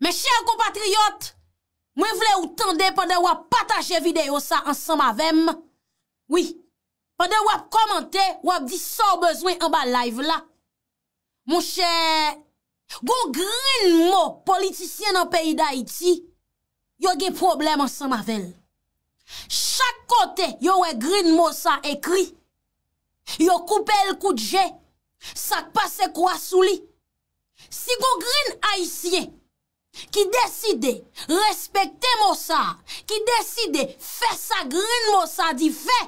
Men chè kompatriyot, mwen vle ou tende pande wap pataje videyo sa ansan mavem. Oui, pande wap komante, wap di so bezwen anba live la. Mwen chè, goun grin mo politisyen nan peyi da iti, yo gen problem ansan mavel. Chak kote yo wè grin mo sa ekri, yo koupe el koutje, sak pase kwa souli. Si goun grin aisyen, ki deside respekte moussa, ki deside fè sa grin moussa di fè,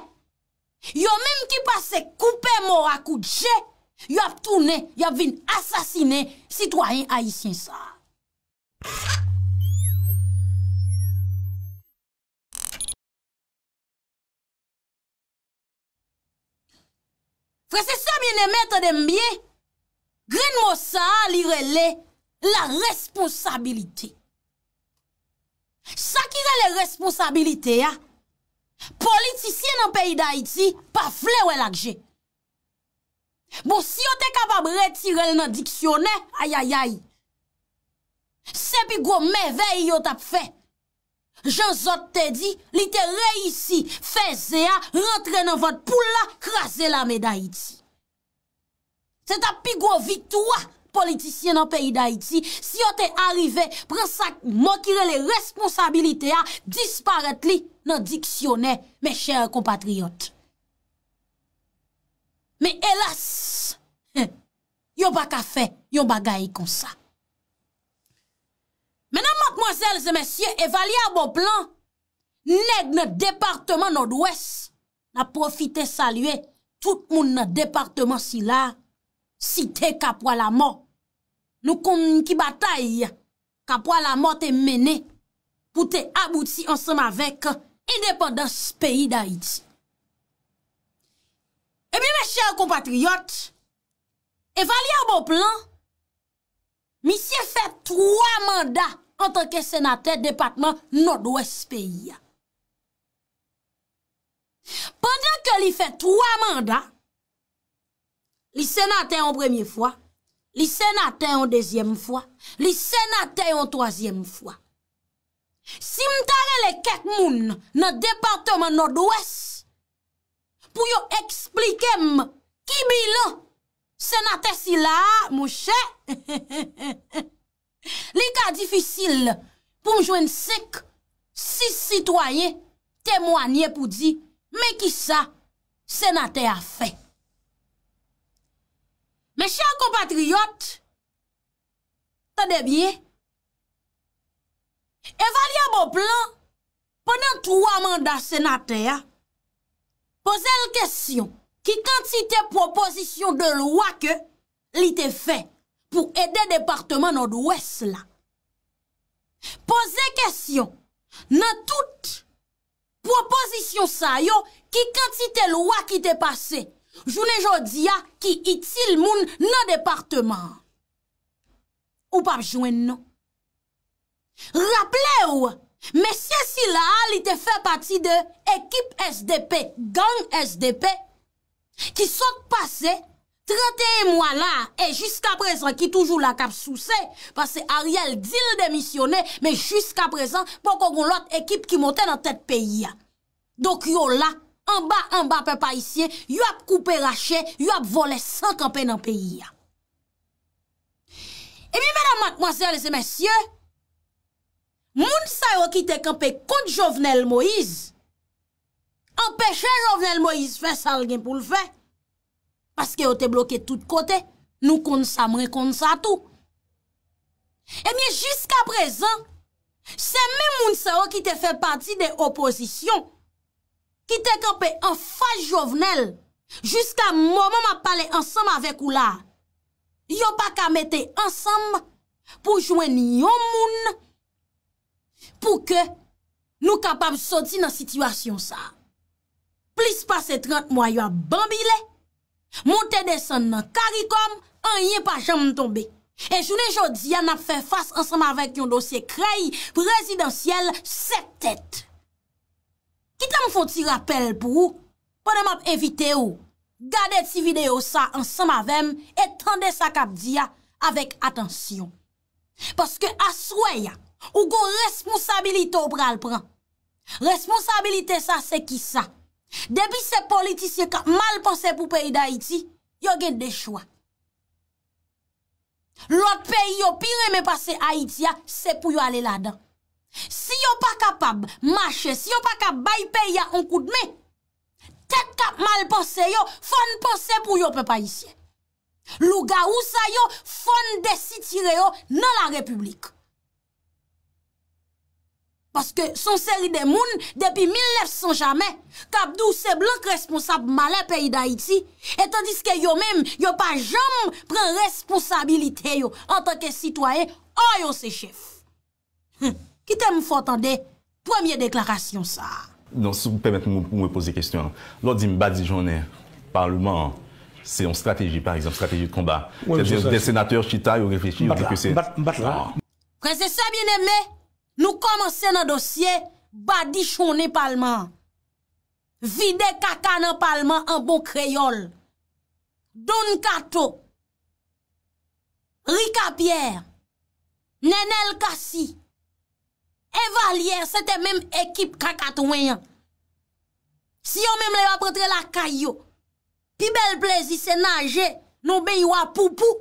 yo mèm ki pase koupe mor akou dje, yo ap toune, yo ap vin asasine, sitwoyen a yi sin sa. Fè se sa bin e metre dem biye, grin moussa li rele, la responsabilite. Sa ki de le responsabilite ya, politisye nan peyi da iti, pa fle wè lakje. Bo si yo te kapab retirel nan diksyone, ayayay, se pi gwo mevey yo tap fe, jen zot te di, li te reysi fe ze ya, rentre nan vod pou la, krasè la mey da iti. Se tap pi gwo vitoua, politisyen nan peyi da iti, si yo te arrive, mokire le responsabilite a disparet li nan diksyonè, me chère kompatriyot. Me elas, yon ba kafe, yon ba gayi konsa. Menan, mokmozèlze, mèsyè, evalye a bo plan, neg nan departman nan ouès, nan profite salye, tout moun nan departman si la, Si te kapwa la mò, nou konn ki batay kapwa la mò te mene pou te abouti ansem avèk e depan dan spèyi d'Haïti. E eh bi mè chè ou kompatriot, evalye ou bon plan, mi si fè 3 manda an tanke senatè depatman non dwe spèyi. Pendan ke li fè 3 manda, Li senate yon premye fwa, li senate yon dezyem fwa, li senate yon tozyem fwa. Si mtare le kek moun nan departement nan do es, pou yo eksplikem ki bil senate sila, mouche, li ka difisil pou mjwen sek sis sitwaye temwanyen pou di me ki sa senate a fek. Rechè an kompatriyot, tade bie, evalye an bon plan, pou nan tou amanda senatè ya, pose l kèsyon ki kantite proposisyon de l wak l ite fè pou ede departement nan d wè s la. Pose kèsyon nan tout proposisyon sa yo ki kantite l wak ite pasey. Jounen jodi ya ki itil moun nan departeman. Ou pap jwen nan. Raple ou. Mè siè si la, li te fè pati de ekip SDP, gang SDP. Ki sot pase, tratey mwa la. E jisk apresan ki toujou la kap sou se. Pase Ariel dil demisyonè. Mè jisk apresan pou kon kon lot ekip ki montè nan tèt peyi ya. Dok yo la. An ba, an ba pe pa isye, yu ap koupe rache, yu ap vole san kampen nan peyi ya. E mi vè nan matmoazèlè se mèsyè, moun sa yo ki te kampe kont Jovenel Moïse, an peche Jovenel Moïse fè sal gen pou l fè, paske yo te bloke tout kote, nou kont sa mè, kont sa tou. E mi jiska prezen, se mè moun sa yo ki te fè pati de oposisyon, ki te kape an fase jovenel, jiska mou mou m ap pale ansanm avek ou la, yo pa ka mette ansanm pou jwen yon moun, pou ke nou kapab soti nan sitwasyon sa. Plis pase 30 mou a yo a bambile, mou te desen nan karikom, an yon pa jaman tombe. E jounen jodi, an ap fe fase ansanm avek yon dosye krayi, prezidentyel, sep tete. Kit la mou fon ti rapel pou ou, pwede m ap evite ou. Gade ti video sa ansan mavem et tende sa kap diya avek atensyon. Paske aswe ya, ou go responsabilite ou pral pran. Responsabilite sa se ki sa. Depi se politisye ka mal pense pou peyi da Haiti, yo gen de chwa. Lot peyi yo pi reme pase Haiti ya, se pou yo ale la dan. Si yo pa kapab mache, si yo pa kap bay pe ya an kou d'me, tek kap mal pose yo, fon pose pou yo pe pa isye. Lou ga ou sa yo, fon desi tire yo nan la republik. Paske son seri de moun, depi 1900 jamè, kap dou se blok responsab male pe yi da iti, etan diske yo mem, yo pa jom pren responsabilite yo an teke sitwaye, a yo se chef. Hmm. ite m fwantande, premye deklarasyon sa. Non, si m pou mwen pose kestyon, lodi m badi jwane, parlement, se yon strategi, par exemple, strategi de komba, se yon desenateur chita, yon reflechi, yon deklese. M bat la. Kwen se sa binemme, nou komanse nan dosye, badi jwane parlement, vide kaka nan parlement, an bon kreyol, don kato, rika pier, nenel kasi, Evalier, se te men ekip kaka touwenyan. Si yo men mè yon apotre la kayo, pi bel plezi se nage, nou be yon apopou,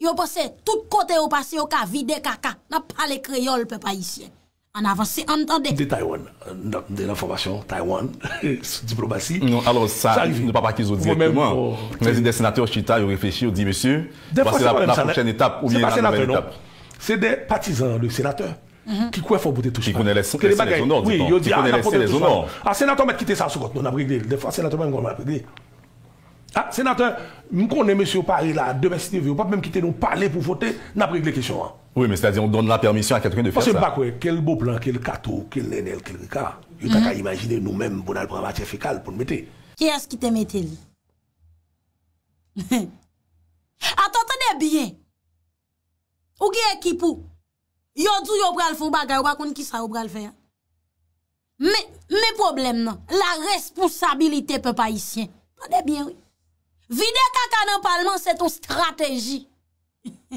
yon pose tout kote yo pase yo ka vide kaka. Nan pale kreyol pe pa isye. An avanse, an tande. De Taiwan, de l'informasyon Taiwan, sou diplomasy. Non, alo sa, nou pa patize ou direk pou mwen. Mè zi de senate ou chita, yo refeshi ou di, mè sè, wè se la prochen etape, ou liye la nove etape. Se de patizan, de senateur, Mhm. qui quoi faut voter tout ça. Qui connaît les sénateurs les honneurs. Oui, il y ah, on a quitter ça. Ah, sénateur, mais quittez ça sous on a réglé. Des fois, sénateur, on a réglé. Ah, sénateur, je connais monsieur Paris là, demain, si tu veux, pas même quitter nous parler pour voter, on a réglé les questions. Hein. Oui, mais c'est-à-dire, on donne la permission à quelqu'un de faire ça. Parce que, quel beau plan, quel cateau, quel lénel, quel cas. Il n'y imaginer nous-mêmes pour aller prendre matière fécale pour nous mettre. Qui est-ce qui te attends Attendez bien. Ou qui est qui pour Yo djou yo pral fou bagay, wakoun ki sa yo pral fè. Me, me problem nan. La responsabilite pe pa isyen. Pande bien, oui. Vide kaka nan palman, se ton strateji.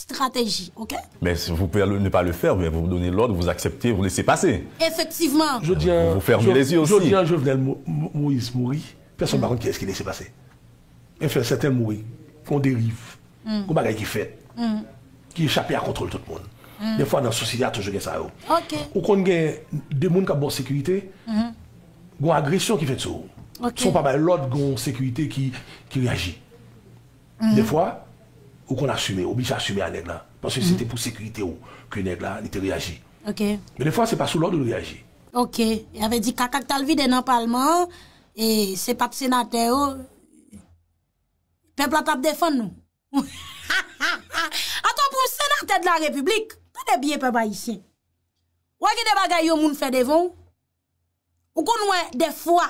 Strateji, ok? Men, vous pouvez ne pas le faire. Vous donnez l'ordre, vous acceptez, vous laissez passer. Effectivement. Vous fermez les yeux aussi. Je dis à Jovenel Moïse Moury, personne ne m'a raconné ce qui laisse passer. En fait, c'est un Moury, qu'on dérive, mm. qu'on bagaye qui fait. Mm. qui échappait à contrôle tout le monde. Mm. Des fois, dans la société, a toujours ça. OK. Ou quand il y a oh. des gens qui ont bonne sécurité, il y a une agression qui fait ça. Ce Sont pas mal l'autre qui sécurité qui, qui réagit. Mm-hmm. Des fois, ou qu'on assume, obligé d'assumer à nègre Parce que c'était mm-hmm. pour sécurité ou, oh, que nègre là, il réagi. OK. Mais des fois, c'est pas sous l'ordre de réagir. OK. Il avait dit caca le vide dans le Parlement, et c'est pas sénateur, oh. peuple a défendre nous. de la republik, pou de biye pe bayisyen. Ou a gede bagay yo moun fè devon, ou kon wè defwa.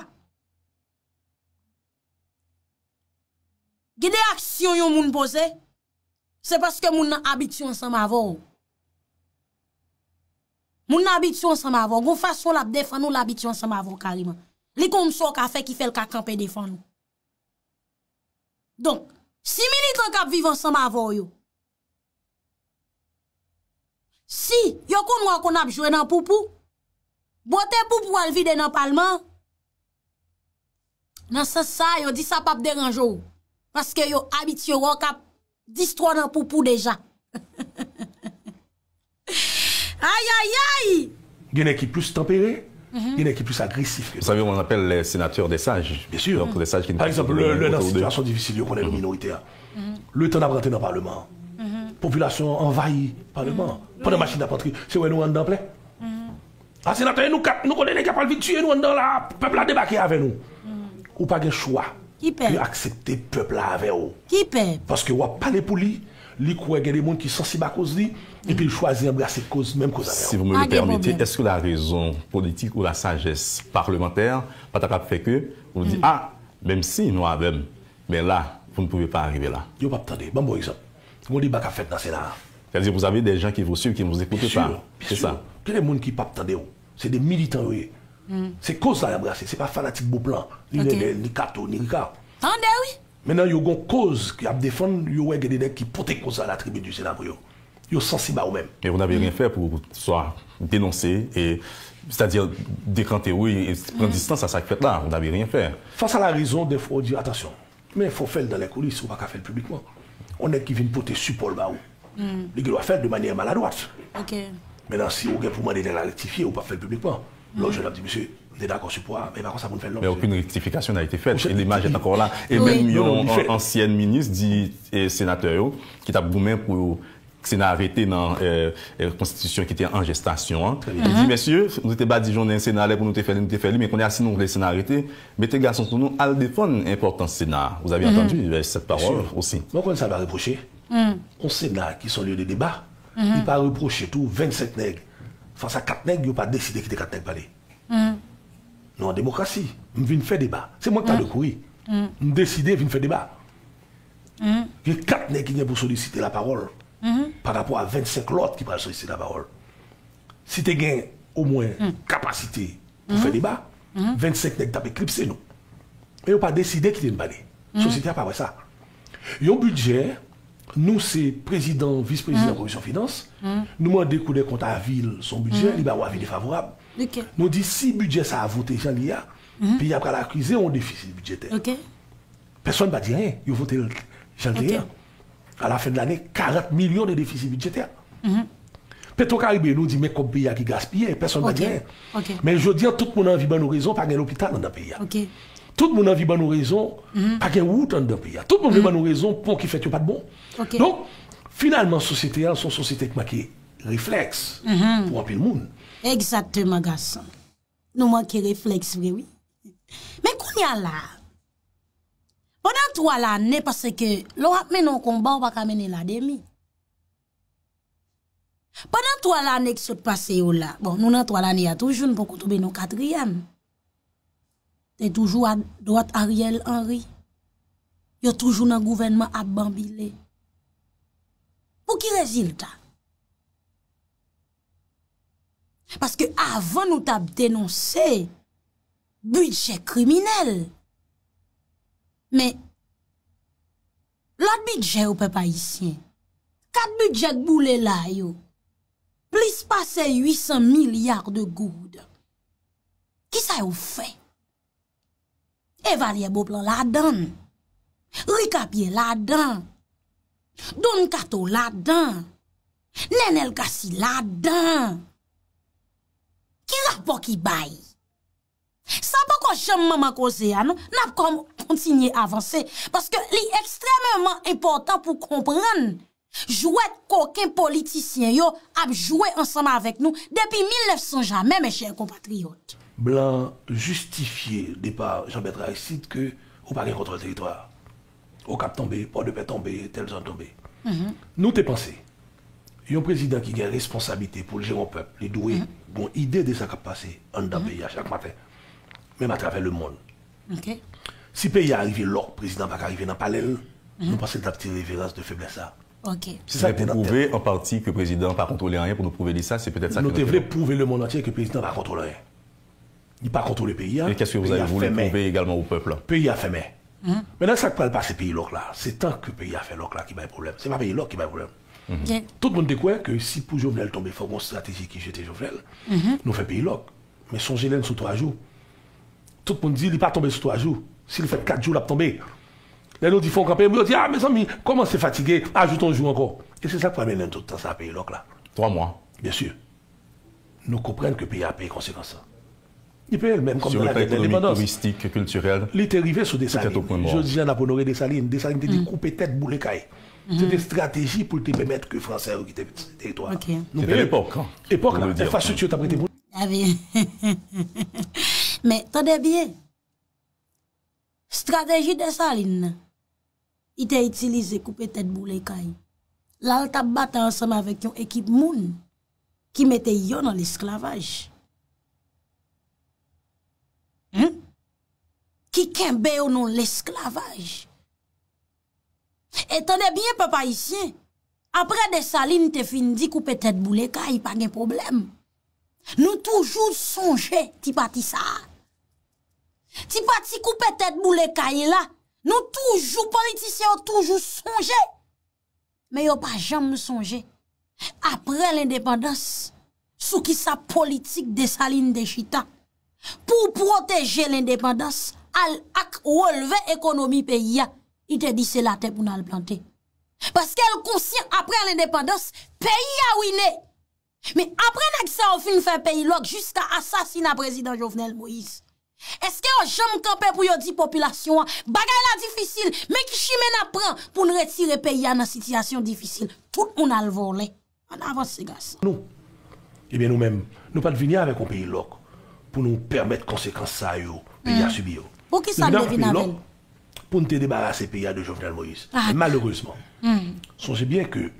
Gede aksyon yo moun pose, se paske moun nabit yon samavon. Moun nabit yon samavon. Gou fasyon la defan nou, nabit yon samavon karima. Li kon msou ka fè ki fèl ka kampe defan nou. Donk, si minit an kap vivon samavon yo, Si, yo kou mwen kon ap jwè nan poupou. Bote poupou al vide nan palman. Nan sa sa, yo di sa pap deranjou. Paske yo abit yo wak ap distro nan poupou deja. Ay, ay, ay! Genè ki plus tempere, mhm. genè ki plus agresif. Sanyo mwen apel senatür desaj. Besur. Par exemple, le nan situasyon divisil yo konen mhm. minoritea. Mhm. Le ton avrantè nan palman. Populasyon envayi palman. Pwede machin d'apotri, se wè nou an dan ple? Asi natoye nou kon dene kapal vituyen nou an dan la, pepl mm. ah, la debake ave nou. Ou pa gen choua, ki aksepte pepl la ave ou. Paske wap pale pou li, li kwe gen le moun ki sosi ba kouz li, epi l chwazi an brase kouz, mèm kouz ave ou. Si vous me le permettez, est-ce que la raison politique ou la sagesse parlementaire, patakap feke, vous dit, mm. ah, mèm si y nou avem, mèm la, vous ne pouvez pas arriver la. Yo pa p'tendez, mèm bon, bon exemple, mèm li baka fèd nan senar, C'est-à-dire vous avez des gens qui vous suivent, qui ne vous écoutent pas. C'est ça. Quel est le monde qui pas oh, C'est des militants, oui. Hmm. C'est cause à embrasser. Ce n'est pas fanatique beau plan. Ni okay. ni Kato, ni Ricard. oui. Maintenant, il y a une cause qui a défendre, il y a des gens qui portent cause à la tribu du Sénat. Ils sont sensibles à eux-mêmes. Et vous n'avez rien fait pour soit dénoncer et c'est-à-dire décanter oui et prendre hmm. distance à ça fait là. Vous n'avez rien fait. Face à la raison, des fois, on dit attention. Mais il faut faire dans les coulisses, on ne va pas faire publiquement. On est qui vient porter support là-haut. Mm. Il doit faire de manière maladroite. Maintenant, si vous avez pour demander de la rectifier, ou pas faire publiquement. Mm. Là, je l'ai dit, monsieur, vous êtes d'accord sur quoi, mais par contre, ça vous fait Mais aucune rectification n'a été faite. Et l'image est encore là. Et même, un ancienne ministre dit, et sénateur, qui t'a boumé pour qui s'est arrêté dans la euh, euh, constitution qui était en gestation. Hein. Il dit, mhm. Monsieur, nous n'étions pas dit, j'ai un Sénat pour nous faire, nous faire, mais qu'on est assis, nous voulons Sénat arrêté. Mettez garçon pour nous, à défendre important Sénat. Vous avez mhm. entendu cette parole aussi aussi. Moi, quand ça va reprocher, Mm. On Au Sénat, qui sont lieu de débat, mm -hmm. il pas reprocher tout 25 nègres. Face à 4 nègres, il n'a pas décidé quitter 4 nègres Nous, mm. Non, en démocratie, nous vient faire débat. C'est moi qui ai le mm. courir. On décide, faire vient faire débat. Il y a 4 nègres qui viennent pour solliciter la parole mm-hmm. par rapport à 25 autres qui peuvent solliciter la parole. Si tu as au moins capacité pour mm-hmm. faire débat, 25 mm-hmm. nègres t'ont éclipsé nous. Et on pas décidé quitter le palais. La société n'a pas fait ça. Il y a un budget nous, c'est président, vice-président de la commission finance, mm. Mm. nous demandons des à ville, son budget, mm. il va avoir avis défavorable. Okay. Nous dit si budget ça a voté, Jean-Lia, puis après la crise, on déficit budgétaire. Personne ne va dire rien, ils a voté, jean lia À la fin de l'année, 40 millions de déficit budgétaire. Peut-être mm-hmm. petro nous dit, mais comme pays qui gaspille, personne ne va dire rien. Mais je dis, tout le monde a envie raison nos raisons, pas l'hôpital dans le pays. Hein. Tout moun anvi ban nou rezon, mhm. pa gen wout an dep ya. Tout moun anvi mhm. ban nou rezon, pou ki fet yon pat bon. Donc, finalman, sosite yon son sosite ek maki refleks mhm. pou wapil moun. Exactement, Gasson. Nou man ki refleks vrewi. Men kounyan la, podan twa la ne, pase ke lo hap menon konba wak amene la demi. Podan twa la ne, ek sot pase yon la, bon nou nan twa la ne ya toujoun pou koutoube nou katriyam. se toujou a doat Ariel Henry, yo toujou nan gouvenman ap bambile. Pou ki rezil ta? Paske avan nou tab denonse, budget kriminel. Me, la budget ou pe pa isyen, kat budget boule la yo, plis pase 800 milyard de goud. Ki sa yo fey? Evalye bo plan la dan, rikapye la dan, don kato la dan, nenel kasi la dan, kira poki bayi. Sa pa kon jemman man kose ya nou, nap kon kontinye avanse. Paske li ekstrememan importan pou kompran, jwet koken politisyen yo ap jwet ansama avek nou depi 1900 jame men chen kompatriyot. Blanc justifié départ Jean-Bertrand Aristide que vous pas contre le territoire. Au Cap tombé, pas de paix tomber tel zone tombé. Mhm. Nous t'es pensé. Un président qui a une responsabilité pour le gérer peuple, les doués, mm idée de ce qui a passé en dans mhm. pays à chaque matin, même à travers le monde. Si le pays est arrivé, l'autre président va arriver dans le palais, nous mhm. pensons que petite révérence de faiblesse. Ça. Okay. C'est ça prouver en partie que le président n'a pas contrôlé rien, pour nous prouver ça, c'est peut-être ça. Nous devons prouver le monde entier que le président n'a pas contrôlé rien. Il n'est pas contre les pays. Hein. Et qu'est-ce que vous avez voulu prouver également au peuple Pays a fait hein? Mais là, ça ne parle pas ces pays l'oc là. C'est tant que le pays a fait l'oc là qui va problème. Ce n'est pas pays là qui va problème. Mm-hmm. Tout le monde découvre que si pour Jovenel tomber, il faut une stratégie qui jette Jovenel, mm-hmm. nous fait pays là. Mais son gélène sous trois jours. Tout le monde dit qu'il n'est pas tombé sous trois jours. S'il fait quatre jours, il a tombé. Les autres, font camper. Ils disent, ah, mes amis, comment c'est fatigué Ajoutons un jour encore. Et c'est ça qui va mener tout le temps, ça à payer là. Trois mois. Bien sûr. Nous comprenons que le pays a payé conséquence. Bon. Y pè, mèm, kom nan la kète indépendance. Sur le pa ekonomik, touristik, kulturel. Li te rive sou desaline. Je diyan aponore desaline. Desaline te di koupe tèt bou le kèye. Te de strategi pou te bemètre kè fransè ou kète teritoire. Ok. Tè de l'époque. Epoque, nan. Fas chouti ou ta brete moun. A vi. Mè, ta de biye. Strategi desaline. I te itilize koupe tèt bou le kèye. Lan ta batte ansèm avèk yon ekip moun ki mette yon nan l'esklavaj. Hmm? Ki kenbe yo nou l esklavaj Etanè byen papa isi Apre de salin te fin di koupe tet bou le kaye pa gen problem Nou toujou sonje ti pati sa Ti pati koupe tet bou le kaye la Nou toujou politisyon toujou sonje Me yo pa jam sonje Apre l indepandans Sou ki sa politik de salin de chita pou proteje l'independance al ak wolve ekonomi peyi ya i te di se la te pou nan al plante paske el konsyen apre l'independance peyi ya ouine me apre nan ki sa ou fin fè peyi lok jiska asasina prezident Jovenel Moïse eske yo jom kanpe pou yo di populasyon bagay la difisil me ki chimena pran pou nou retire peyi ya nan sitasyon difisil tout moun al volen an avans se gas nou ebe eh nou men nou pat viniya avek ou peyi lok pour nous permettre conséquences ça yo pays hmm. à subi Pour qui ça devine Pour nous débarrasser pays de Jovenel Moïse. Ah, Malheureusement. Hmm. Songez bien que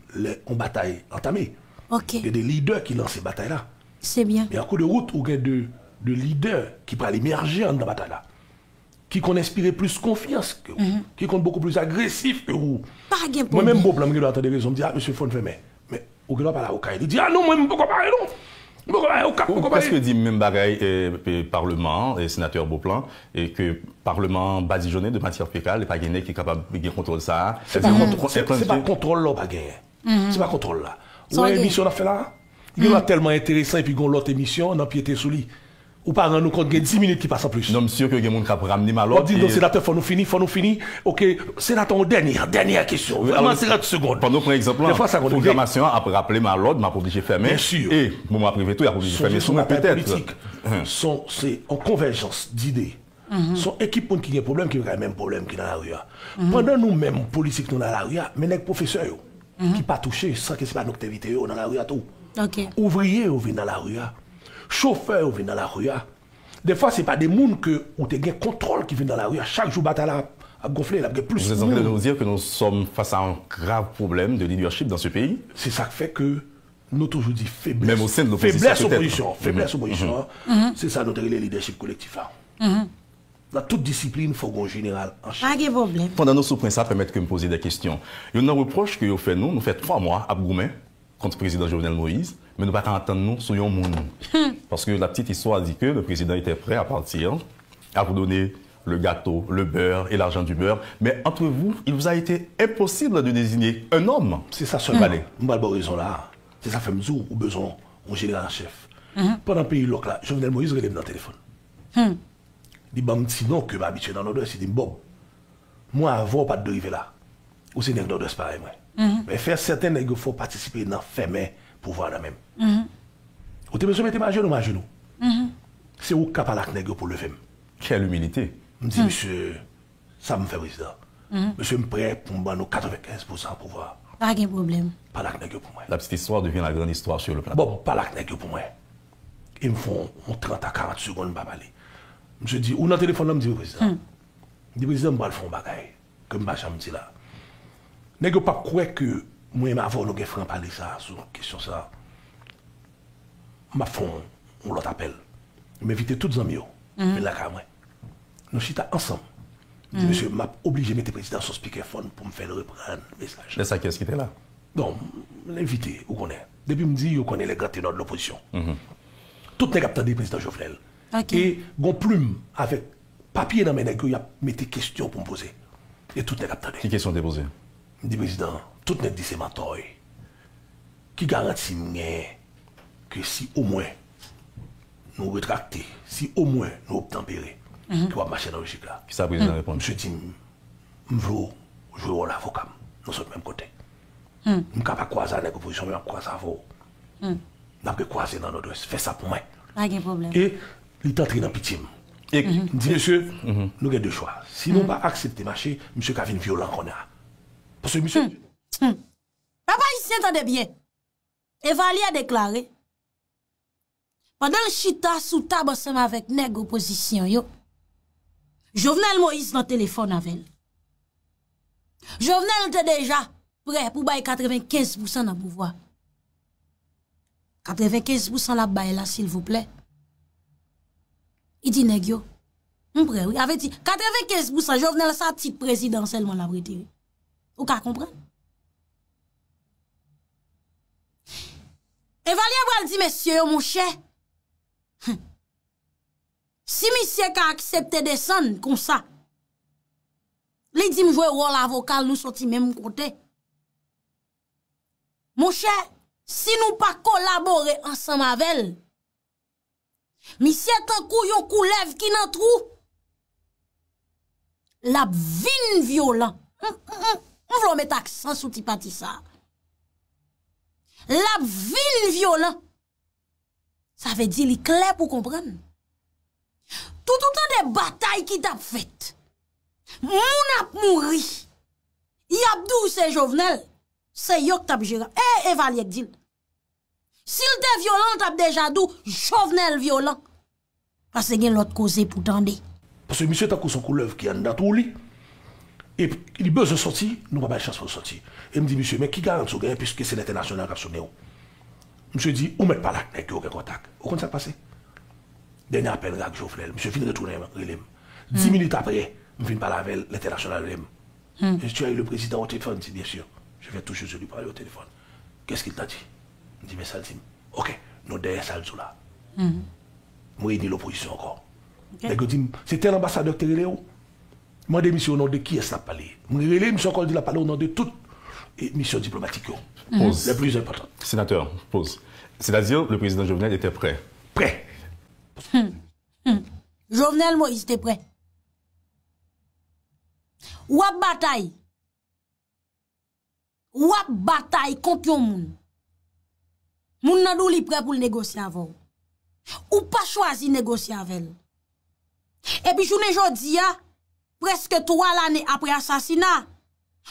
on bataille entamée. Il y a des leaders qui lancent ces batailles là. C'est bien. Mais en cours de route, il y a de, de leaders qui pourraient émerger dans la bataille là qui qu'on inspiré plus confiance que vous, hmm. qui compte beaucoup plus agressif que vous. Moi-même, bon, je me dis, ah, monsieur Fonfemé, mais vous ne pas à au Il dit, ah non, moi, je ne peux pas parler, non. Bon, Ou keske di mèm barey Parlement, euh, senatèr Boplant Parlement badijonè de mati orpikal E pa genè ki kapab gen kontrol sa Se pa kontrol la bagè Se pa kontrol la Ou emisyon an fe la Yon an telman enteresan E pi gon lot emisyon An an pi ete souli ou pas nous compte que 10 minutes qui passent en plus. Non, monsieur, que y a quelqu'un qui a ramené ma c'est Dis donc, il faut nous finir, faut nous finir. Ok, sénateur, dernière, dernière question. Vraiment, c'est 30 secondes. Pendant qu'on exemple, la programmation a rappelé ma loi, ma de fermer. Bien sûr. Et, pour moi, privé tout, il fermer de fermer Son peut-être. Son, c'est en convergence d'idées. Mhm. Son équipe qui a un problème, qui a le même problème qui dans la rue. Hein. Pendant nous-mêmes, politiques, nous dans la rue, hein, mais les professeurs, mhm. qui ne pas touchés, sans que ce soit notre activité, dans la rue à tout. Ouvriers, ils dans la rue. Hein. Chauffeurs qui vient dans la rue. Hein. Des fois, ce n'est pas des gens qui ont des contrôle qui viennent dans la rue. Chaque jour, bataille a gonflé, a plus. Vous êtes en train de nous dire que nous sommes face à un grave problème de leadership dans ce pays C'est ça qui fait que nous toujours dit faiblesse. Même au sein de l'opposition. Faiblesse opposition. Mhm. Faiblesse mhm. Hein. Mhm. C'est ça notre leadership collectif. Hein. Dans toute discipline, il faut qu'on général en Pas de problème. Pendant nos sous ça permet de me poser des questions. Il y a un reproche que nous faisons, nous, faisons trois mois à Goumé contre le président Jovenel Moïse mais nous ne pouvons pas entendre nous sur un monde. Parce que la petite histoire dit que le président était prêt à partir, à vous donner le gâteau, le beurre et l'argent du beurre. Mais entre vous, il vous a été impossible de désigner un homme. C'est ça seulement. Nous avons là. C'est ça fait mesure ou besoin au général chef. Hmm. Pendant le pays loc là, Jovenel Moïse relève dans le téléphone. Il m'a dit sinon que habitué dans l'ordre, c'est dit bon. Moi avant pas de arriver là. Ou c'est nègre d'ordre c'est pareil moi. Hmm. Mais faire certains il faut participer dans fait mais pour voir la même Vous -hmm. Ou besoin de mettre ma genou, ma genou. Mhm. C'est où cap à la nègre le faire. Quelle humilité. Je me dis, mhm. monsieur, ça me fait président. Mhm. Monsieur, je suis prêt pour me donner 95% pouvoir. Pas de problème. Pas la pour moi. La petite histoire devient la grande histoire sur le plan. Bon, pas la CNEG pour moi. Ils me font 30 à 40 secondes, pas parler. Je dis, on a le téléphone, je me dis, président. Je dis, président, je vais faire un bagage. Que je me dis là. ne vais pas croire que moi et ma volo qui pas de ça sur question ça ma fond on autre appel Je toutes tous tous les mais mhm. là quand moi nous sommes ensemble mhm. Monsieur monsieur suis obligé mettre le président sur le speakerphone pour me faire reprendre le message c'est ça qu'est-ce qui était là donc l'invité où connais est depuis me dit où qu'on est les grands de l'opposition Toutes mhm. les tout n'est capable de président Jovenel et gon plume avec papier dans mes nègres il a mis des questions pour me poser et tout n'est capable Quelles qui question déposée dit président tout nèg dit matoy. Qui garantit mien que si au moins nous retracter, si au moins nous obtempérer, mm -hmm. qui va marcher dans le logique là. Qui ça président répondre. -hmm. répond Monsieur je m'vlo jouer l'avocat. Nous sommes même côté. Je ne pas croiser dans l'opposition, je hmm. ne croiser à vous. Je ne peux croiser dans notre Fais ça pour moi. Pas de problème. Et il est dans pitié. Et mm -hmm. monsieur, mm -hmm. nous avons deux choix. Si nous ne mhm. pas accepter marcher, monsieur Kavin violent qu'on a. Parce que monsieur. Hmm. Hmm. Pa pa yi sientande bien. Evali a deklari. Padèl chita sou tabosem avèk neg oposisyon yo. Jovenel Moïse nan telefon avèl. Jovenel te deja pre pou baye 95% nan pouvoi. 95% la baye la sil vople. I di neg yo. Mpre wè. Avè ti 95% jovenel sa tit prezidansel man la bretiri. Ou ka komprende? E vali aval di mesye yo mouche, si misye ka aksepte de san kon sa, li di mvwe wò la vokal nou soti menm kote. Mouche, si nou pa kolabore ansan mavel, misye tan kou yon kou lev ki nan trou, la bin violan. Mvlo met ak san soti pati sa. La vil violent, sa ve di li kle pou kompren. Tout an de batay ki tap fet, moun ap moun ri, yapdou se jovenel, se yok tap jiran, e eh, eval eh, yek dil. Sil te violent, tap deja dou jovenel violent, pase gen lot koze pou dande. Pase misye tako se koulev ki an dat wou li? Et il a besoin de sortir, nous n'avons pas de chance pour sortir. Et il me dit, monsieur, mais qui garantit que puisque c'est l'international qui a sonné Monsieur dit, on ne met pas là, avec aucun contact. Au compte, ça passé. Dernier appel, je Joffrel. Monsieur finit de tourner. Hein, Dix hmm. minutes après, hmm. je viens parler avec l'international. Mm. Et tu le président au téléphone, dit, bien sûr. Je vais toujours lui parler au téléphone. Qu'est-ce qu'il t'a dit Il dit, mais ça, dit, ok, nous derrière ça, là. Hmm. Moi, il dit l'opposition encore. Okay. C'est c'était l'ambassadeur qui Mwen de misyon ou nan de ki es la pale? Mwen de lè misyon kon di la pale ou nan de tout e misyon diplomatik yo. La prizè patan. Senateur, pose. Senatio, le prezident Jovenel etè pre. Pre. Jovenel mwen etè pre. Wap batay. Wap batay kompyon moun. Moun nan nou li pre pou l'negosye avon. Ou pa chwazi negosye avon. E pi chounen jodi ya, Preske 3 l'anè apre asasina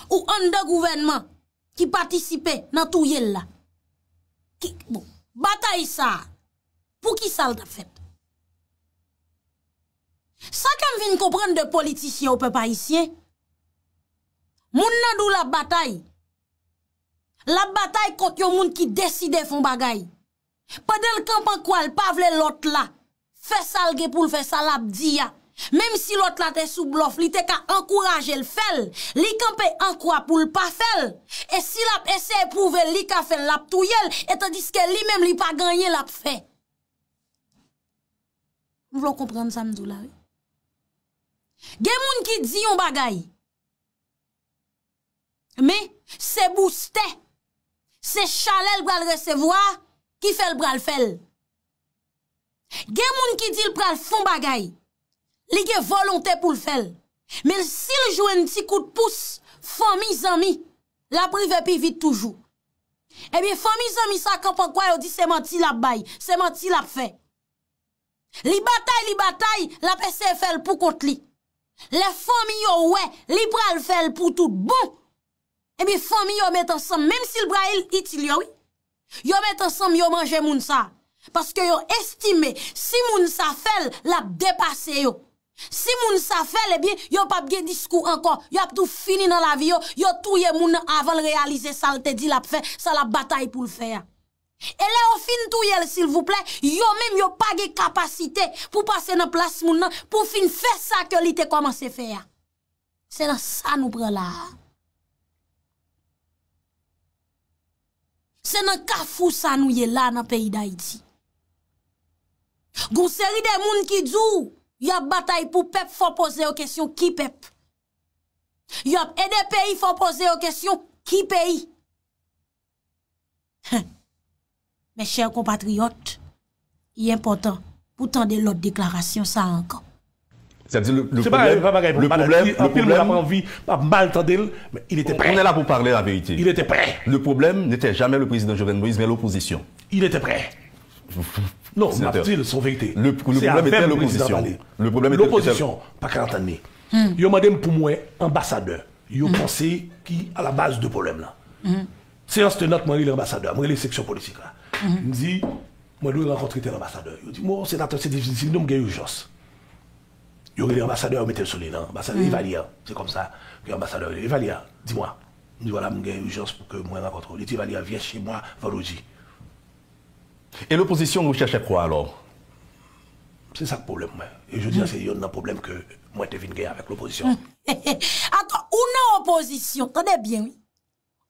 ou an de gouvenman ki patisipe nan tou yel bon, la. Ki, bon, batay sa pou ki sal da fet. Saka m vin kopren de politisyen ou pe pa isyen. Moun nan dou la batay. La batay kont yon moun ki deside fon bagay. Pa del kampan kou al, pa vle lot la, fe salge pou l'fe salab diya. Mem si lot la te sou blof, li te ka ankoraje l fel, li kanpe ankwa pou l pa fel, e si lap ese epouve li ka fel lap touyel, etan diske li menm li pa ganyen lap fel. Nou vlo komprenn samdou la. Ge moun ki di yon bagay, me se booste, se chalel bral resevoa, ki fel bral fel. Ge moun ki di l bral fon bagay, Li gen volonte pou l fel. Men si l jouen n ti kout pous, fomi zami, la prive pi vit toujou. E mi fomi zami sa kapankwa yo di seman ti la bay, seman ti la fe. Li batay, li batay, la pe se fel pou kont li. Le fomi yo we, li pral fel pou tout bou. E mi fomi yo met ansam, men si l bray il iti li yo we, yo met ansam yo manje moun sa. Paske yo estime, si moun sa fel, la de pase yo. Si moun sa fè le bin, yo pap gen diskou ankon. Yo ap tou fini nan la vi yo. Yo touye moun avan realize salte di la pfe. Sal la batay pou l fè ya. E le yo fin touye s'il vous plè. Yo mèm yo page kapasite pou pase nan plas moun nan. Pou fin fè sa kyo li te komanse fè ya. Se nan san ou pre la. Se nan kafou san ou ye la nan peyi da iti. Gousseri de moun ki djou. Il y a bataille pour peuple, faut poser aux questions qui peuple. Y a aider pays, faut poser aux questions qui pays. Hein? Mes chers compatriotes, il est important pour tendre l'autre déclaration ça encore. cest à dire le, le problème, le problème, le problème, envie, pas mal mais il était prêt. On est là pour parler la vérité. Il était prêt. Le problème n'était jamais le président Jovenel Moïse, mais l'opposition. Il était prêt. Non, Martil, son vérité. Le, problème était l'opposition. Le problème était l'opposition. Pas 40 années. y Yo madame pour moi ambassadeur. Yo mm. pensé qui à la base de problème là. Mm. Séance tenante, moi l'ambassadeur, moi les sections politiques là. Il hmm. me dit, moi je rencontrer tel ambassadeur. Il dit, moi sénateur, c'est difficile, nous avons urgence. Il y a l'ambassadeur, mettez le soleil là. L'ambassadeur, hmm. il va lire. C'est comme ça que l'ambassadeur, il va lire. Dis-moi, nous voilà, nous urgence pour que moi rencontre. Il dit, il va lire, viens chez moi vendredi. Et l'opposition, vous cherchez quoi alors? C'est sa problème. Et je dirais, hmm. c'est yon un problème que moi, j'ai vingé avec l'opposition. Hmm. Attends, ou non opposition, t'en es bien, oui?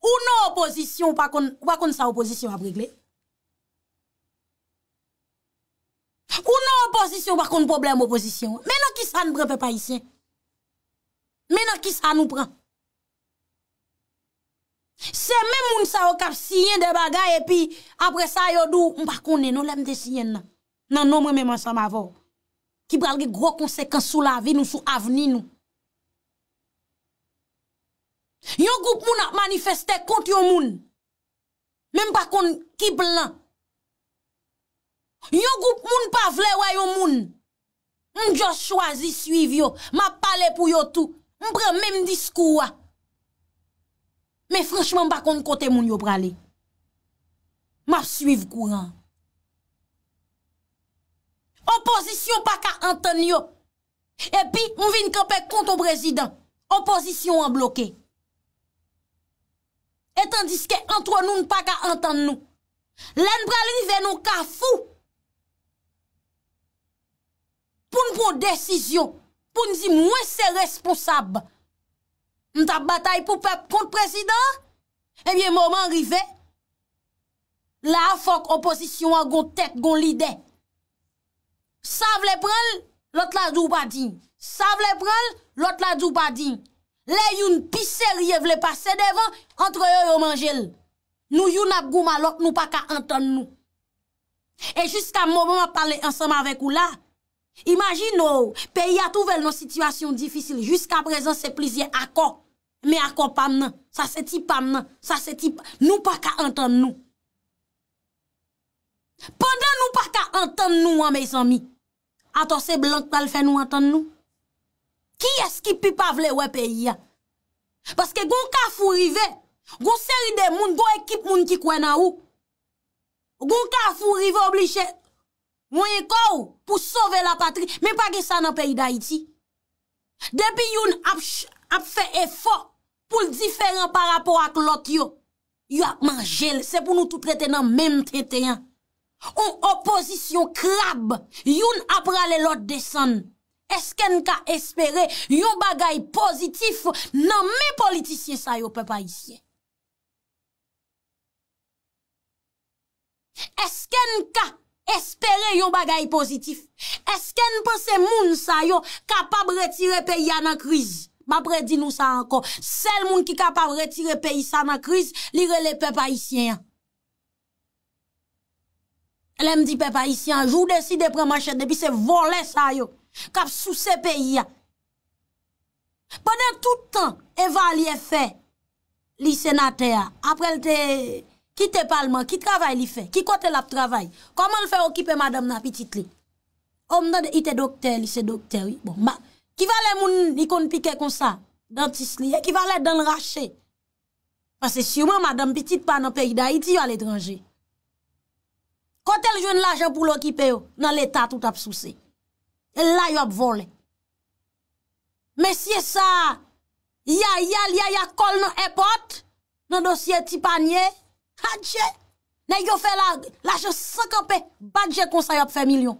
Ou non opposition, ou pas qu'on sa opposition a bréglé? Ou non opposition, ou pas qu'on probleme opposition? Mè nan ki sa nou prèpè païsien? Mè nan ki sa nou prèpè? Se men moun sa wak ap siyen de bagay epi apre sa yo dou, mpa konen nou lem de siyen nan. Nan nomre men mwen sa ma vò. Ki pralge gro konsekans sou la vi nou, sou avni nou. Yon goup moun ap manifeste konti yo moun. Men mpa kon kib lan. Yon goup moun pa vle wè yo moun. Mjò swazi suiv yo, ma pale pou yo tou. Mpre men diskou wè. Men franchman bakon kote moun yo prale. Map suiv gouran. Oposisyon baka antan yo. Epi moun vin kope kont o prezident. Oposisyon an bloke. Etan diske antro nou n'paka antan nou. Len prale n've nou ka fou. Poun pou desisyon. Poun di mwen se responsabbe. mta batay pou pep kont presidant, ebyen eh mouman rive, la fok oposisyon an gon tek, gon lide. Sav le pral, lot la dou pa din. Sav le pral, lot la dou pa din. Le youn piserye vle pase devan, antre yo yo manjel. Nou youn ap gou malok, nou pa ka anton nou. E jiska mouman a pale ansama vek ou la, la, Imagin nou, peyi a touvel nou situasyon difisil, Juska prezant se plizye akon, Me akon pan nan, sa se ti pan nan, Sa se ti pan nan, nou pa ka antan nou. Pandan nou pa ka antan nou wamey zami, Atos se blan kwa l fe nou antan nou, Ki eski pi pa vle wè peyi a? Paske goun ka fou rive, Goun seri de moun, goun ekip moun ki kwen na ou, Goun ka fou rive obliche, Mwenye kou pou sove la patri. Men pa ge sa nan peyi da iti. Depi yon ap fe efo pou l diferen par rapport ak lot yo. Yo akman jel. Se pou nou tout retenan menm teteyan. Ou opozisyon krab. Yon ap rale lot desen. Esken ka espere yon bagay pozitif nan men politisyen sa yo pe pa iti. Esken ka espere yon bagay pozitif. Esken pa se moun sa yo kapab retire peyi anan kriz? Mabre di nou sa ankon. Sel moun ki kapab retire peyi sa anan kriz, li rele pe pa isyen. Le mdi pe pa isyen, jou desi depreman chen, depi se vole sa yo, kap sou se peyi ya. Pane toutan eva li efè, li senate ya. Apre lte... ki te palman, ki travay li fe, ki kote la p travay, koman l fe okipe madam na pitit li? Om nan ite dokte li, se dokte li, bon, ba, ki valen moun ikon pike kon sa, dans tis li, e ki valen dans l raché. Pase siwman madam pitit pa nan peyida, iti yo al etranje. Kote l jwen la jen pou l okipe yo, nan l etat tout ap sou se. E la yo ap vole. Mesye sa, ya ya ya ya kol nan epot, nan dosye ti panye, Adje, nan yo fè la, la jè sakopè, badje konsayop fè milyon.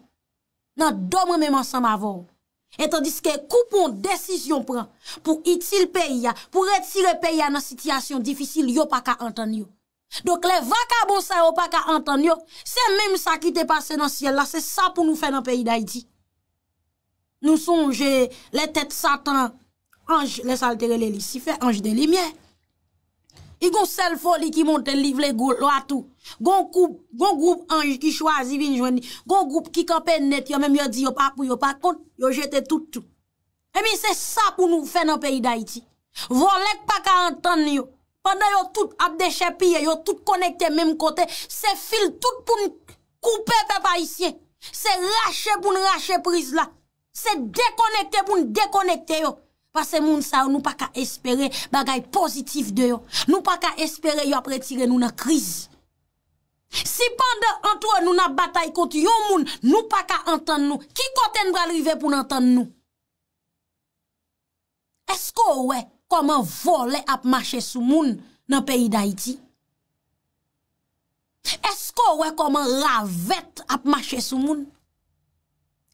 Nan domre mèman san ma vò. Etandis ke koupon desisyon pran, pou itil peyi ya, pou retire peyi ya nan sityasyon difisil, yo pa ka antan yo. Dok le vakabon sa yo pa ka antan yo, se mèm sa ki te pase nan syel la, se sa pou nou fè nan peyi da iti. Nou sonje, le tèt satan, anj lesaltere le lisifè, anj de limiè, I gon sel foli ki monte livle golo atou. Gon koub, gon koub anj ki chwazi vinjweni. Gon koub ki kampen net yo menm yo di yo pa pou yo pa kont, yo jete tout tout. Emi se sa pou nou fe nan peyda iti. Volek pa ka antan yo. Panda yo tout abdechepiye, yo tout konekte menm kote. Se fil tout pou nou koupe pe pa isye. Se rache pou nou rache priz la. Se dekonekte pou nou dekonekte yo. Basè moun sa ou nou pa ka espere bagay pozitif de yo. Nou pa ka espere yo apre tire nou na kriz. Si pande antwe nou na batay konti yo moun, nou pa ka enten nou. Ki kote nbra li ve pou n'enten nou? Esko we koman vole ap mache sou moun nan peyi da iti? Esko we koman ravet ap mache sou moun?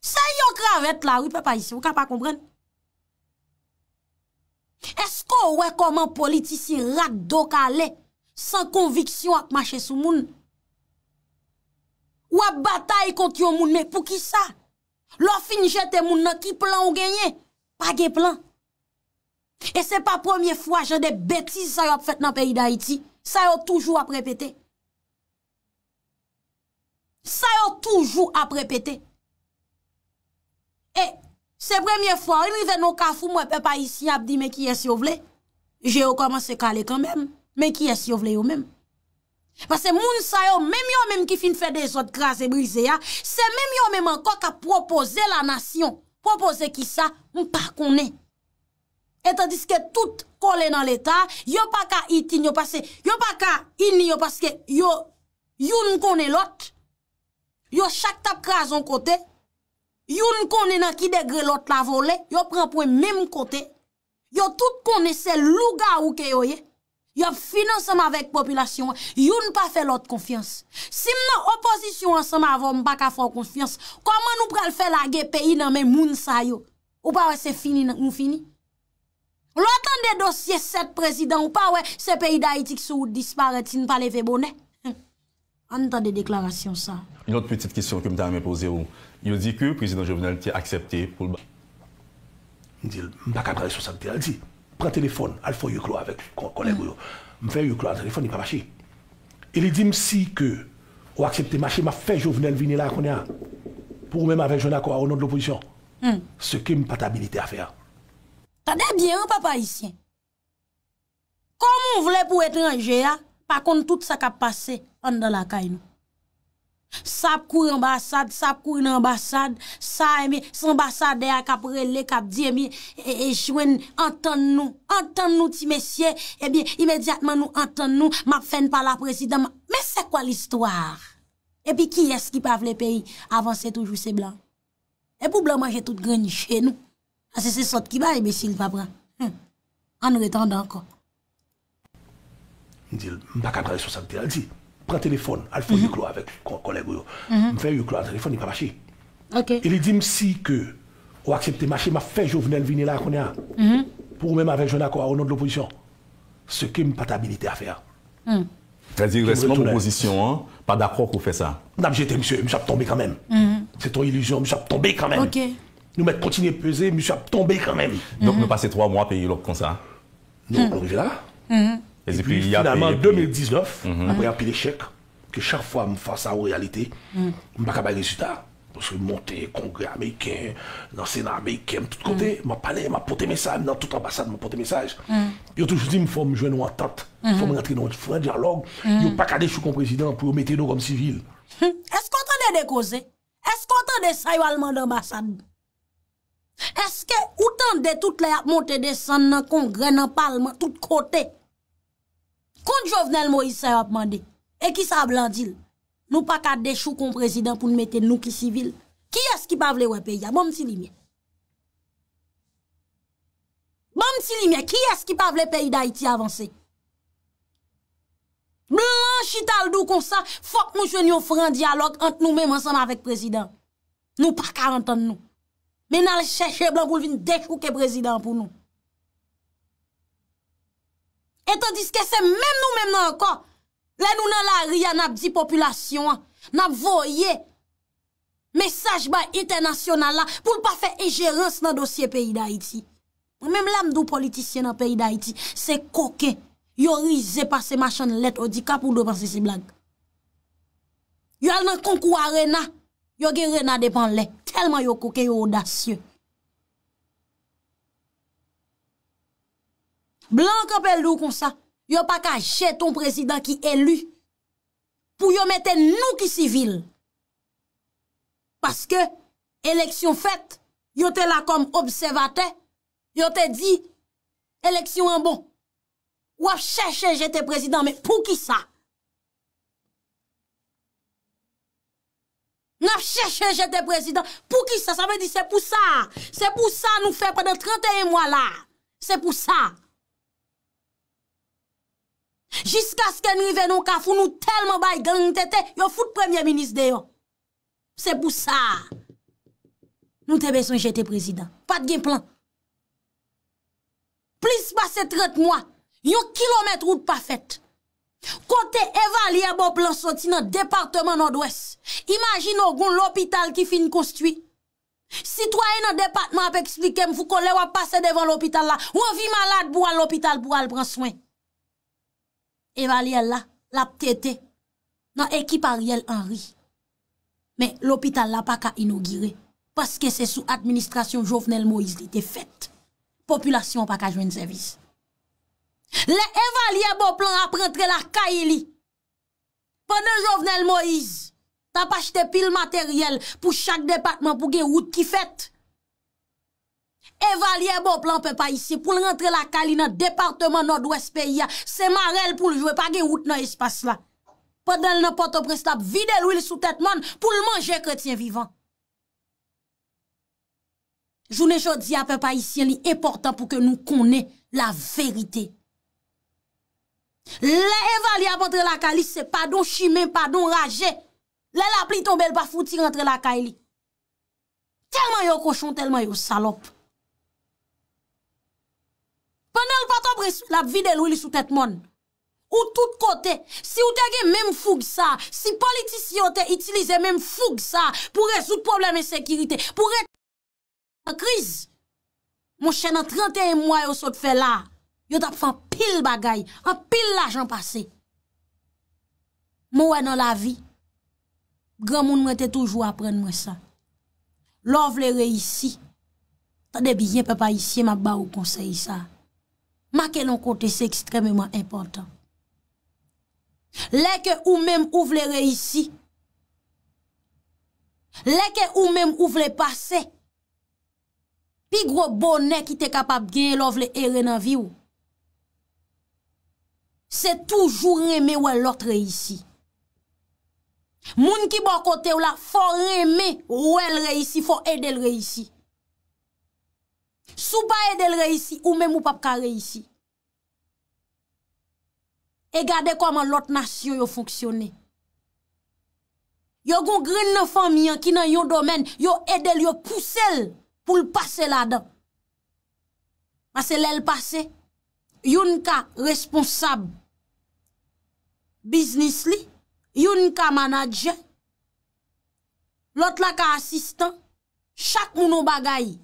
Se yo kravet la, wipe pa isi, wika pa kompreni? Esko wekoman politisi rat do ka le, san konviksyon ak mache sou moun? Ou ap batay kont yo moun ne pou ki sa? Lo fin jete moun na ki plan ou genye? Pa gen plan. E se pa premier fwa jende betiz sa yo ap fet nan peyi da iti, sa yo toujou ap repete. Sa yo toujou ap repete. E, Se premye fwa, rive nou kafou mwen pe pa isi ap di me ki es yo vle. Je yo komanse kale kanmem, me ki es yo vle yo mem. Pase moun sa yo, mem yo mem ki fin fè de zot kras e brise ya, se mem yo mem anko ka propose la nasyon. Propose ki sa, mwen pa konen. Etan diske tout kole nan l'Etat, yo pa ka itin, yo pa se, yo pa ka in yo, yo pa se yo yon konen lot, yo chak tap kras an kote, yon konen an ki degre lot la volen, yon pren pou yon e menm kote, yon tout konen se luga ou ke yoye, yon finan seman vek populasyon, yon pa fe lot konfians. Si mwen opozisyon an seman avon, mpa ka fon konfians, koman nou pral fe lagye peyi nan men moun sa yo? Ou pa we se fini nan moun fini? Ou lo atan de dosye set prezident, ou pa we se peyi da itik sou disparat, si npa le ve bonen? An tan de deklarasyon sa. Yon ot pwetite kisyon ki mta ame pou zirou, Yon di ke prezident Jovenel ti aksepte pou l'ba. Yon di, mba kamra yon sosapte, al di, pren telefon, al fo yu klo avèk, konen bo yon. Mfe yu klo al telefon, yon pa bache. Yon li di msi ke ou aksepte mache, mba fe Jovenel vini la akonye an. Pou mèm avèk joun akwa ou nou d'l'oposisyon. Hmm. Se ke mpa tabilite a fè an. Tade bie yon papayisyen. Kom mw vle pou ete yon jea, pa kon tout sa ka pase an dan la kay nou. Sa pou kou ambasade, sa pou kou n'ambasade, sa e mi, s'ambasade a kap rele kap di e mi, e jwen, anton nou, anton nou ti mesye, e eh bi, imediatman nou anton nou, ma fen pa la presidama. Me se kwa l'histoire? E eh bi ki eski pa vle peyi avanse toujou se blan? E pou blan manje tout grenjè nou? A ah, se se sot ki ba e bi si l'vabran? An ou etan dan kon? Ndi, baka dray sou sa kte al di? prend téléphone, Alphonse mhm. faut avec un collègue. Je mhm. fais Uclo, le téléphone, il pas marché. Il dit si que, ou accepter marché, m'a fait Jovenel venir là, qu'on a, mhm. pour même avec Jonathan au nom de l'opposition. Ce qui n'est pas habilité à faire. C'est-à-dire, hein. pas d'accord qu'on fait ça. Non, j'étais, monsieur, tombé quand même. C'est ton illusion, suis tombé quand même. Nous mettre continuer à peser, monsieur, tombé quand même. Donc, nous passer trois mois à payer l'autre comme ça. Nous, on est là. Et puis finalement, 2019, apre api l'échec, ke chak fwa m fwa sa ou realité, m baka bay rezuda. M se montè kongre Amerikè, nan senar Amerikè, m tout kote, m apalè, m apote mesaj, nan tout ambassade m apote mesaj. Mm. Yo toujouzi m fwa m jwen nou an tat, m mm-hmm. fwa m rentre nou an di fwa, di alogue, mm. yo pakade chou kon prezident pou m ete nou kon civil. Est-ce qu'on tende de koze? Est-ce qu'on tende sa yo alman de ambassade? Est-ce que ou tende tout le ap montè de san nan kongre, nan palman, tout kote? Est-ce que? Kont jovenel Moïse sa yo apmande, e ki sa ablandil, nou pa kat dechou kon prezident pou nou mette nou ki sivil. Ki es ki pa vle wè peyi ya? Bon mti li miye. Bon mti li miye, ki es ki pa vle peyi da iti avanse? Blan chital dou konsan, fok mou se nyon fren diyalog ant nou mèm ansanm avèk prezident. Nou pa karantan nou. Men alè se che blan pou vin dechou ke prezident pou nou. Etan diske se mèm nou mèm nou an kon, lè nou nan la ria nan ap di populasyon an, nan ap voye, mesaj ba internasyon nan la pou l pa fe ejerans nan dosye peyi da iti. Mèm lam dou politisyen nan peyi da iti, se koke, yo rize pa se machan let, o di kap ou do panse si blag. Yo al nan konkou a rena, yo gen rena depan le, telman yo koke yo odasyen. Blanke pel lou kon sa, yo pa ka jete ton prezident ki elu pou yo mette nou ki sivil. Paske, eleksyon fet, yo te la kom obsevate, yo te di, eleksyon an bon. Ou ap chèche jete prezident, pou ki sa? Nou ap chèche jete prezident, pou ki sa? Sa me di, se pou sa, se pou sa nou fè pwede 31 mwa la, se pou sa. Jiska sken mi venon ka foun nou telman bay gang tete, yo fout premye minis deyon. Se pou sa, nou te beson jete prezident. Pat gen plan. Plis bas se trete mwa, yon kilomet route pa fète. Kote eva liya bo plan soti nan departeman odwes. Imagino goun l'hopital ki fin konstwi. Citoyen nan departeman ap eksplike mfou kon le wap pase devan l'hopital la. Ou vi malade pou al l'hopital pou al pran swen. Evalye la, la ptete, nan ekipa riel anri. Men l'opital la pa ka inogire, paske se sou administrasyon Jovenel Moïse li te fète. Populasyon pa ka jwen zèvise. Le evalye bo plan ap rentre la ka ili. Pane Jovenel Moïse, ta pa chete pil materyel pou chak departman pou gen wout ki fète. Evaliè bo plan pepa isi pou l rentre la kali nan departman nou dwes peya. Se marel pou l vwe pa gen wout nan espas la. Padel nan poto prestap vide l ou il sou tèt man pou l manje kretien vivan. Jounen jodi a pepa isi en li eportan pou ke nou konen la verite. Le evaliyè bo entre la kali se padon chimè, padon raje. Le la pli tombe l pa fouti rentre la kali. Telman yo koshon, telman yo salop. Pa nan l patan pres la vide l wili sou tet mon. Ou tout kote, si ou tege men foug sa, si politisyon te itilize men foug sa, pou rezout probleme sekirite, pou rezout kriz. Mon chen an 31 mwa yo sot fe la, yo tap fan pil bagay, an pil la jan pase. Mo wè nan la vi, gwa moun mwete toujou apren mwen sa. Lov le reisi, ta debi yen pe pa isye ma ba ou konseyi sa. Ma ke non kote se ekstrememan impotant. Lè ke ou mèm ou vle reysi. Lè ke ou mèm ou vle pase. Pi gro bonè ki te kapab genye lò vle ere nan vi ou. Se toujou reme ou el lot reysi. Moun ki bon kote ou la fò reme ou el reysi, fò edel reysi. Sou ba edel reisi ou mè mou pap ka reisi. E gade koman lot nas yo yo fonksyonè. Yo goun gren nan fami an ki nan yo domen, yo edel yo poussel pou l'passe la dan. Mas se lè l'passe, yon ka responsab. Biznis li, yon ka manajè. Lot la ka asistan, chak mouno bagayi.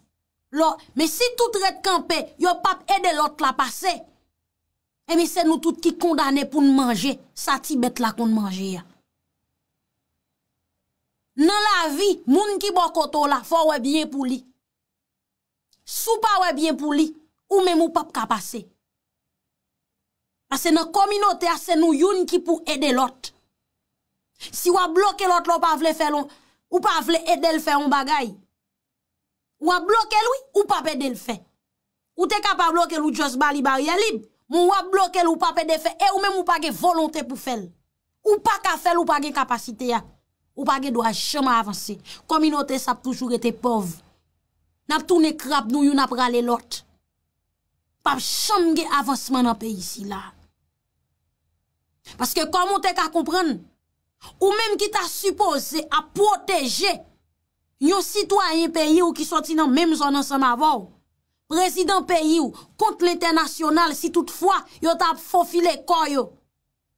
Lo, me si tout ret kampe, yo pap ede lot la pase, e mi se nou tout ki kondane pou nmanje, sa Tibet la kondmanje ya. Nan la vi, moun ki bokoto la, fwa wè bien pou li. Sou pa wè bien pou li, ou men mou pap ka pase. Ase nou kominote, ase nou youn ki pou ede lot. Si wè bloke lot, lò pa vle fè l'on, ou pa vle edel fè l'on bagay. Ou a bloke lou, ou pa pede l fe. Ou te ka pa bloke lou, jous bali bari alib, e moun ou a bloke lou, ou pa pede l fe, e ou men mou pa ge volonte pou fel. Ou pa ka fel, ou pa gen kapasite ya. Ou pa ge do a jama avanse. Komunote sa ap toujou rete pov. Nap toune krap nou, yon ap rale lot. Pap jame ge avanseman ap e isi la. Paske komon te ka kompren, ou menm ki ta supoze a proteje Yon sitwanyen peyi ou ki soti nan menm zonan san mavou, prezident peyi ou kont l'internasyonal si toutfwa, yo tap fofile koyo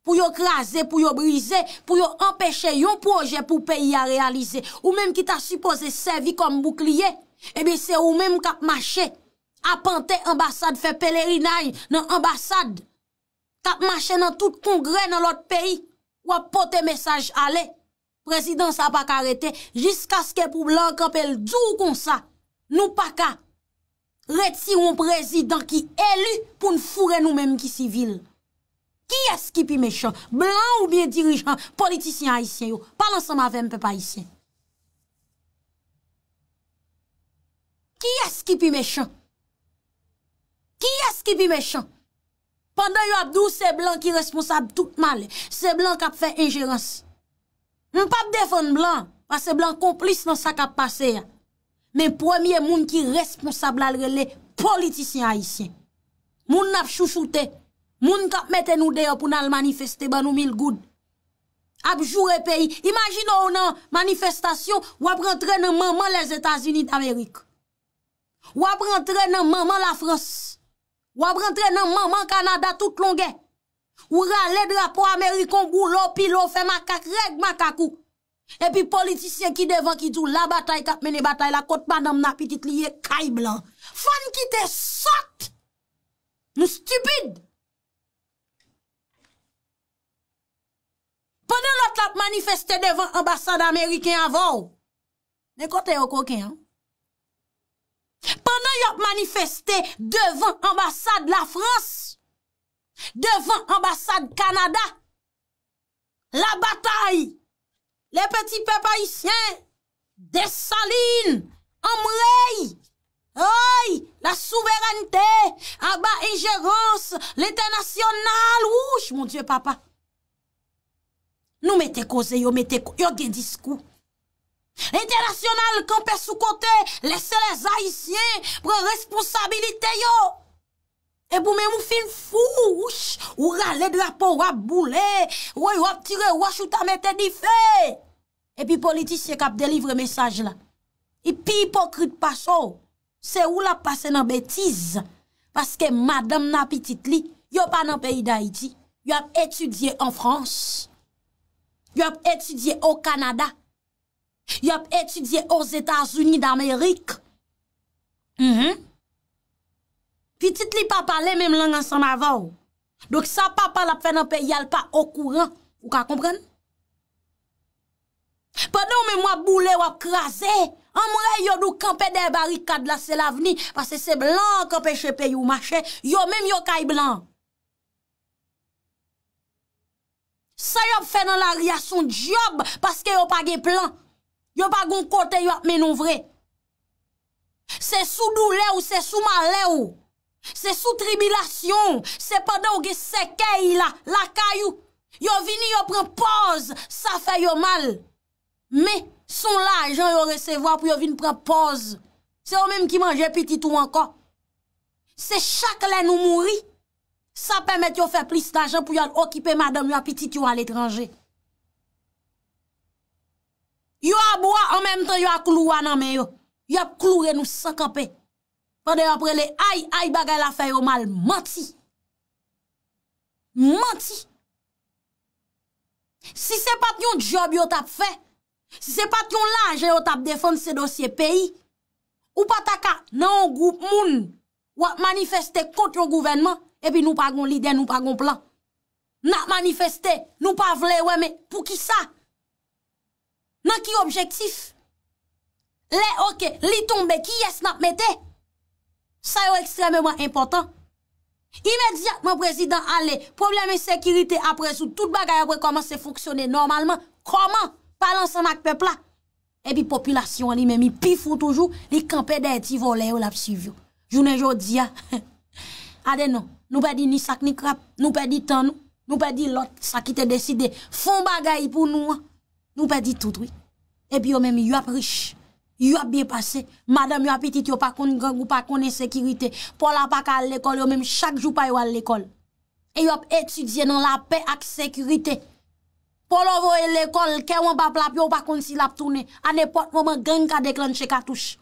pou yo kraze, pou yo brize, pou yo empèche yon proje pou peyi a realize. Ou menm ki ta supose servi konm boukliye, ebe se ou menm kap mache, apante ambasade fe pelerinaj nan ambasade, kap mache nan tout kongre nan lot peyi, wapote mesaj ale. Prezidans apak arete jiska ske pou blan kapel djou kon sa. Nou paka retiron prezidans ki elu pou nou fure nou menm ki sivil. Ki eski pi mechon? Blan ou biye dirijan politisyen ayisyen yo? Palansan ma ve mpe pa ayisyen. Ki eski pi mechon? Ki eski pi mechon? Pendan yo apdou se blan ki responsab tout mal, se blan kap fe injeransi. Mpap defon blan, pa se blan komplis nan sa kap pase ya. Men premye moun ki responsab lalre le politisyen haisyen. Moun nap chouchoute, moun kap mette nou deyo pou nan lmanifeste banou mil goun. Ap joure peyi, imagino ou nan manifestasyon wap rentre nan maman les Etats-Unis d'Amerik. Wap rentre nan maman la Frans, wap rentre nan maman Kanada tout lon gen. Ou ra le drapo Amerikon Gou lo pi lo fe makak Reg makakou E pi politisyen ki devan ki tou la batay Kat mene batay la kotman Nan pitit liye kay blan Fan ki te sot Nou stupide Pendan lop lop manifeste Devan ambasade Ameriken avon Nekote yo koken Pendan lop manifeste Devan ambasade la Frans devan ambasade Kanada, la batay, le peti pep haisyen, desaline, amreye, oy, la souveranite, aban ingerons, l'internasyonal, wouj, mon dieu papa, nou mette koze yo, mette yo gen disko, l'internasyonal kanpe sou kote, lese les haisyen, pr responsabilite yo, E pou men mou fin fous, ou ch, ou rale de la pou wap boule, woy wap tire, woy chouta mette di fe. E pi politisye kap delivre mesaj la. E pi hipokrit pa sou, se ou la pase nan betiz. Paske madame napitit li, yop anan peyi da iti, yop etudye an Frans. Yop etudye an Kanada. Yop etudye an Etats-Unis d'Amerik. Mh mh. fi tit li papa le menm langan san ava ou, dok sa papa la pfe nan pe yal pa okouran, ou ka kompren? Padon menm wap bou le wap krasen, an mwen yo do kampe de barikad la sel avni, pase se blan ke pe chepe yo mache, yo menm yo kay blan. Sa yo pfe nan la riason diob, paske yo pa gen plan, yo pa gon kote yo ap men ouvre. Se sou dou le ou, se sou man le ou, Se sou tribilasyon, se padan ou ge sekey la, la kayou, yo vini yo prepoz, sa fe yo mal. Me, son la ajan yo resevo ap yo vini prepoz, se yo menm ki manje piti tou anka. Se chakle nou mouri, sa pemet yo fe plis tajan pou yo l'okipe madam yo ap piti tou al etranje. Yo a bo a, an menm tan yo a klou ananmen yo, yo ap klou re nou sakapè. Pwede apre le ay, ay bagay la fè yo mal, manti. Manti. Si se pat yon job yo tap fè, si se pat yon lanje yo tap defon se dosye peyi, ou pa taka nan yon goup moun, wak manifestè kontro gouvernement, epi nou pa gon lidè, nou pa gon plan. Nan manifestè, nou pa vle wème, pou ki sa? Nan ki objektif? Le oke, li tombe, ki yes nan metè? Sa yo ekstrememan impotant. Imediat, mwen prezidant, ale, probleme sekirite apres ou, tout bagay apwe komanse foksyone normalman, koman, balansan ak pepla. Epi, populasyon li men mi pifou toujou, li kampe de eti vole yo la psivyo. Jounen jodi ya. Ah. Aden non. nou, nou pe di ni sak ni krap, nou pe di tan nou, nou pe di lot sak ite deside, fon bagay pou nou an, ah. nou pe di tout wik. Epi yo men mi yop riche. yo ap biye pase, madame yo apetite yo pa kon geng ou pa konen sekirite, pol apaka al lekol yo menm chak jou pa yo al lekol, e yo ap etudye nan la pe ak sekirite, pol avoye lekol, ken wan pa plap yo pa kon si lap toune, an epot moumen geng ka deklan che katouche,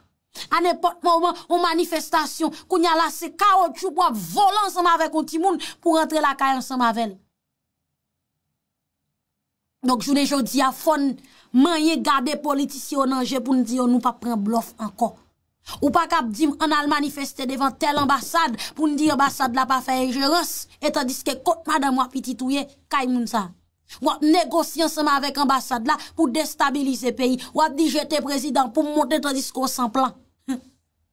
an epot moumen ou manifestasyon, kou nyalase ka ou tchou po ap volan sa mavel konti moun, pou rentre la kayan sa mavel. Donk jounen joudi a fon, Man ye gade politisyon anje pou n di yo nou pa pren blof anko. Ou pa kap di an al manifeste devan tel ambasade pou n di ambasade la pa feye jereus etan diske kot madame wapiti touye kay moun sa. Wap negosyan seman avèk ambasade la pou destabilize peyi. Wap di jete prezident pou mwote etan disko san plan.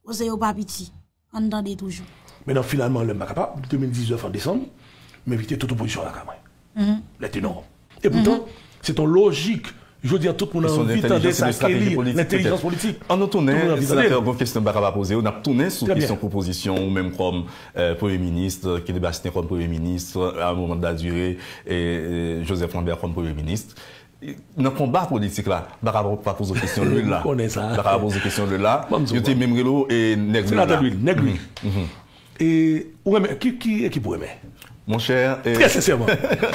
Ose yo pa piti. Andande toujou. Menan finalman lè mba kapap, 2019 fèr december, mè vitè tout ou poudjou an akamè. Lè t'enorme. Et pourtant, c'est ton logique Je veux dire, tout le monde a envie de stratégie, l'intelligence politique. En une hein, question que va poser, on a tourné sur question proposition, ou même comme euh, Premier ministre, Kelly Bastien comme Premier ministre, à un moment de la durée, et, Joseph Lambert comme Premier ministre. Dans le combat politique, là, ne va pas poser question de là. pas poser poser question de là, il était mhm. mhm. même et Negri. Sénateur Negri. Et, qui, qui, qui pourrait mettre mon cher. Très sincèrement.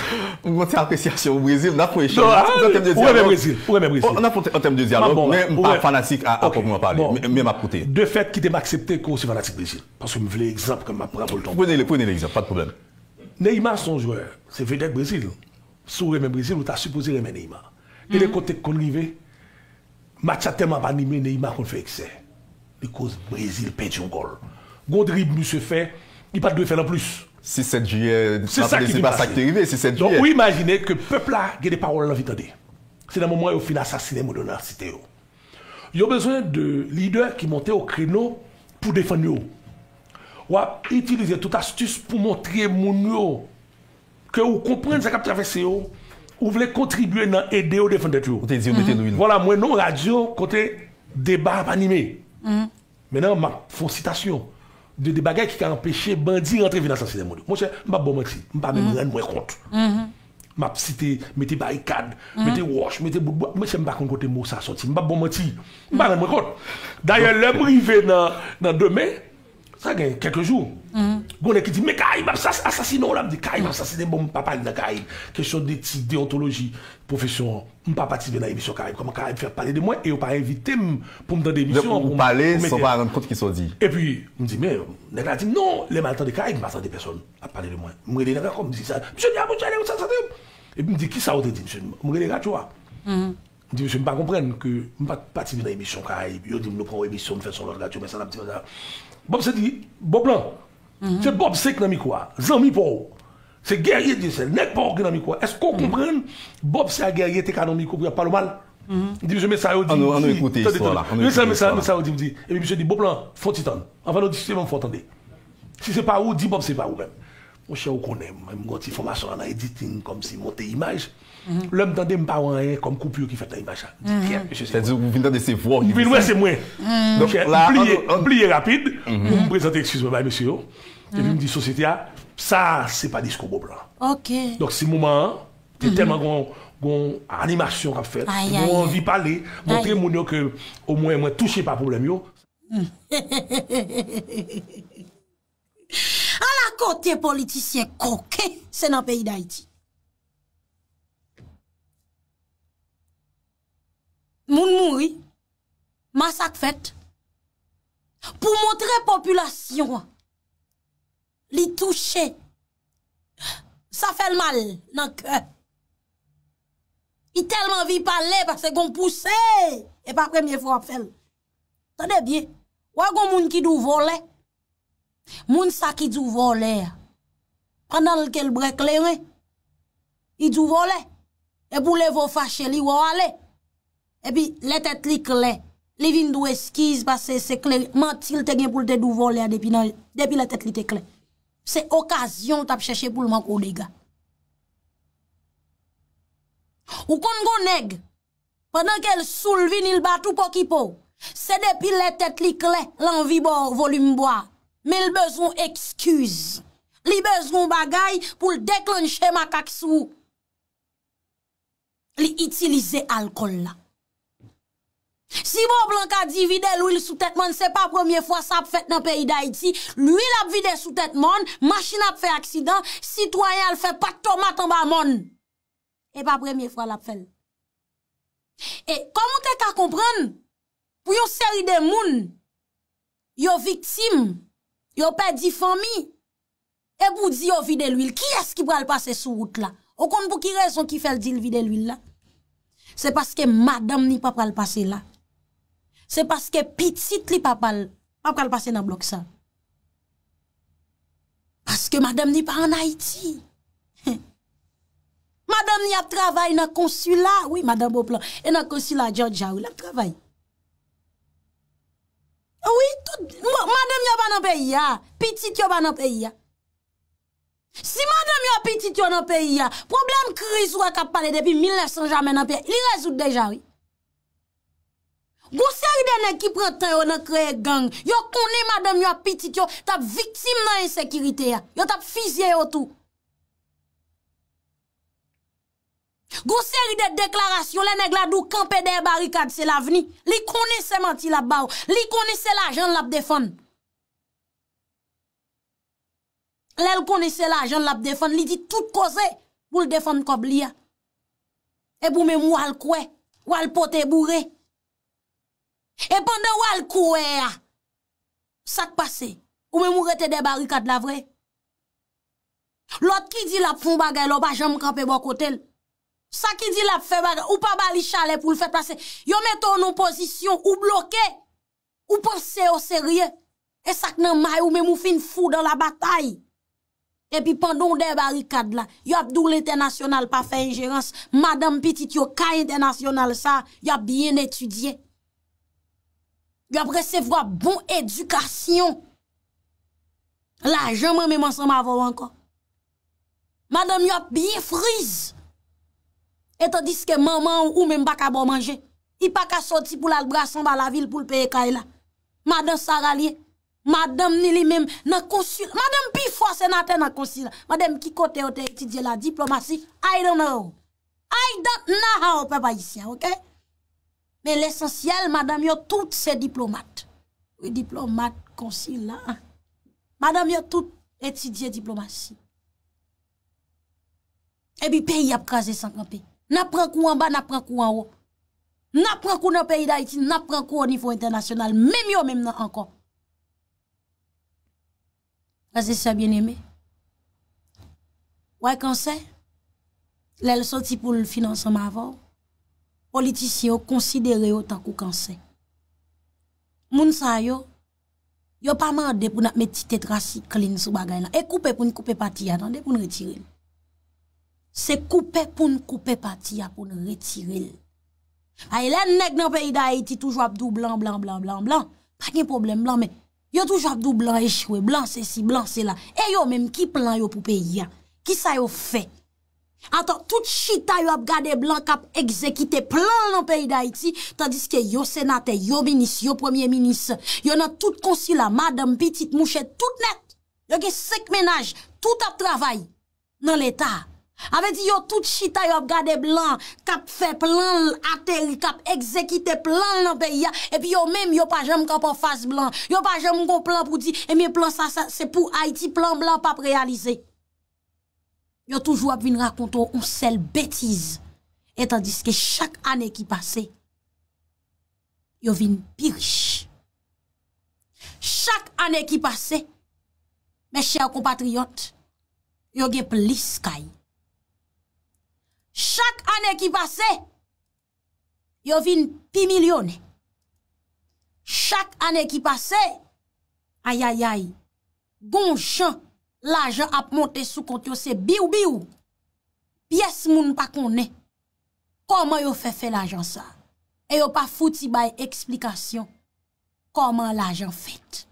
Mon appréciation au Brésil, on a fait échanger. thème de dialogue. Brésil. Où est Brésil On a pour un thème de dialogue, ah, mais même pas fanatique à, proprement parler, même à côté. De fait, qui m'a accepté qu'on soit fanatique Brésil. Parce que je voulais exemple comme ma prend le temps. Prenez-le, l'exemple, pas de problème. Neymar, son joueur, c'est vedette Brésil. Sous le Brésil, on t'a supposé aimer Neymar. Et les mm. côté qu'on arrivait, match a tellement pas animé Neymar qu'on fait excès. Les cause Brésil, pète un goal. Gondrib, nous se fait, il pas de faire en plus. 6-7 juye, se pa sakte rive, 6-7 juye. Don ou imagine ke pepla ge de parola nan vitande. Se nan mou mwen ou fina sasine mou donan site yo. Yo bezwen de lider ki monte ou kreno pou defan yo. Ou a itilize tout astus pou montre moun yo ke ou komprene zakape travesse yo, ou vle kontribue nan ede yo defan det yo. Mwen nou radio kote deba apanime. Menan mm. mwen fon citasyon. de bagay ki ka empeshe bandi rentrevi nan sasidè modou. Mwen se, mbap bon mwen ti, mbap mwen mm-hmm. ren mwen kont. Mbap sitè metè barikad, metè wash, metè boudbou, mwen se mbakon kote mou sa soti. Mbap bon mwen ti, mbap ren mwen kont. Daye lèm rive nan demè, sa gen, keke jou. Gonne qui dit, mais Caraïbes assassiné, on l'a dit, Caraïbes assassiné, bon, papa, il a Question d'éthique, déontologie, profession. on ne pas participer dans l'émission Caraïbes. Comment Caraïbes faire parler de moi et on pas invité pour me donner l'émission pour Pour parler sans pas rendre compte qu'ils sont dit. Et puis, on me dit mais, les gars dit, non, les matins de Caraïbes, je ne des personnes à parler de moi. Je me dis, comme dit ça, monsieur dis monsieur, allais, ça, ça, Et puis, me dit, qui ça, on te dit, monsieur, je me dis, tu vois. Mm-hmm. Je ne pas comprendre que je ne pas participer dans l'émission Caraïbes. Je dis, nous prenons l'émission, nous faisons l'autre, mais ça, dit ça. Bob, c'est dit, Bob plan. Mhm. Se Bob se k nan mi kwa, zan mi pou ou. Se gerye di se, nek pou ou ki nan mi kwa. Esko kou kompren, Bob se a gerye te ka nan mi kwa, pa lo mal? Di mi se me sa ou di, di mi se me sa ou di, di mi se me sa ou di. E mi mi se di, bo plan, fote itan. An fa nou di, si se mwen fote ande. Si se pa ou, di Bob se pa ou. Mwen chè ou konen, mwen mwen gote informasyon an a editin, kom si monte imaj, lèm tande mpa wan e, kom koupi ou ki fete a imaj a. Di kè, mwen chè se mwen. Tè di ou mwen vende de se vwa ou ki vende se mwen. te vi mdi sosyete a, sa se pa diskon bo blan. Ok. Donk se mouman an, te telman goun animasyon kap fet, goun anvi pale, montre moun yo ke, ou mwen mwen touche pa problem yo. A la kote politisyen koke, se nan peyi da iti. Moun moui, masak fet, pou montre populasyon wa, Li touche, sa fèl mal nan kè. Pi telman vi pale, parce kon pousse, e pa premye fò a fèl. Sa de bie, wè kon moun ki dò vòle. Moun sa ki dò vòle, anan lè kel bre kle, yon. I dò vòle, e pou lè vò fache li wò ale. E pi, lè tèt li kle, li vin dò eskiz, pase se kle, mantil te gen pou lè te dò vòle, depi lè tèt li te kle. Se okasyon tap chèche pou lman kou dega. Ou kon goun neg, pendant ke l sou lvin il batou pokipo, se depil lè tèt li kle, lan vibor, volum bwa, me l bezon eksküz. Li bezon bagay pou l deklon chèma kak sou. Li itilize alkol la. Si bo Blanca di vide l'ouil sou tèt moun, se pa premier fwa sa ap fèt nan peyi da iti, l'ouil ap vide sou tèt moun, machina ap fè aksidant, sitwanyal fè pat tomat an ba moun. E pa premier fwa la ap fèl. E komon te ta komprèn, pou yo seri de moun, yo viktime, yo pè difami, e pou di yo vide l'ouil, ki esk ki pral pase sou wout la? Okon pou ki rezon ki fèl di l'ouil la? Se paske madam ni pa pral pase la. se paske pitit li papal, papkal pase nan blok sa. Paske madame ni pa an Haiti. Madame ni ap travay nan konsula, oui madame bou plan, e nan konsula Djo Djaou, nan travay. Oui, madame yo pa nan peyi ya, pitit yo pa nan peyi ya. Si madame yo pitit yo nan peyi ya, problem kriz wak ap pale depi 1900 jamen nan peyi ya, li rezout deja wik. Gou seri de nek ki preten yo nan kreye gang, yo kone madam yo apitit yo, tap vitim nan yon sekirite ya, yo tap fizye yo tou. Gou seri de deklarasyon, le nek la dou kampe de barikad se la vni, li kone se manti la ba ou, li kone se la ajan la ap defan. Le l kone se la ajan la ap defan, li di tout koze pou l defan kob li ya. E pou men mou al kwe, wal pote bou rey. E pande wale kou e a Sak pase Ou men mou rete de barikad la vre Lot ki di la pou foun bagay Lo pa jom kapè bo kotel Sak ki di la pou fè bagay Ou pa bali chalè pou l fè pase Yo meto nou posisyon ou bloke Ou panse ou serye E sak nan may ou men mou fin fou Dan la batay E pi pandon de barikad la Yo ap dou l internasyonal pa fè ingerans Madame Petit yo ka internasyonal sa Yo ap bien etudye Yo apre se vwa bon edukasyon. La, jaman mi monsan ma vwa wanko. Madame, yo ap biye friz. E to diske maman ou ou men baka bo manje. I baka soti pou la brason ba la vil pou l'peye kay la. Madame Saralien. Madame Nili men nan konsil. Madame pi fwase nan ten nan konsil. Madame ki kote ou te etidye la diplomasi. I don't know. I don't know how pe pa isya. Ok? Men l'esensyal, madame yo, tout se diplomat. Ou diplomat konsil la. Madame yo, tout etidye diplomati. Ebi peyi ap kaze sankanpe. Na prankou an ba, na prankou an ou. Na prankou nan peyi da iti, na prankou an nifo internasyonal. Mem yo, mem nan ankon. Kaze se bieneme. Ou e kansen. Le lsoti pou lfinansan ma avon. politisi yo konsidere yo ta kou kansen. Moun sa yo, yo pa mande pou nan meti tetrasi klin sou bagay la, e koupe pou n koupe pati ya nan, de pou n retirel. Se koupe pou n koupe pati ya pou n retirel. A yon nek nan peyi da Haiti, toujwa apdou blan, blan, blan, blan, blan, pa gen problem blan, yo toujwa apdou blan e chwe, blan se si, blan se la, e yo menm ki plan yo pou peyi ya, ki sa yo fey? Ata, tout chita yo ap gade blan kap ekzekite plan nan peyi d'Haiti, tandis ke yo senate, yo minis, yo premier minis, yo nan tout konsila, madame, petit, mouchet, tout net, yo gen sek menaj, tout ap travay nan l'Etat. Ave di yo tout chita yo ap gade blan kap fe plan ateri, kap ekzekite plan nan peyi ya, epi yo men yo pa jem ka pa fase blan, yo pa jem kon plan pou di, e mi plan sa sa, se pou Haiti plan blan pa prealize. yo toujou ap vin rakonto ou sel betiz, etan diske chak ane ki pase, yo vin pirish. Chak ane ki pase, me chèr kompatriyot, yo gep lis kay. Chak ane ki pase, yo vin pimilione. Chak ane ki pase, ayayay, gonshan, L'ajan ap monte sou kont yo se biou biou. Pyes moun pa konen. Koman yo fè fè l'ajan sa? E yo pa fouti bay eksplikasyon. Koman l'ajan fèt?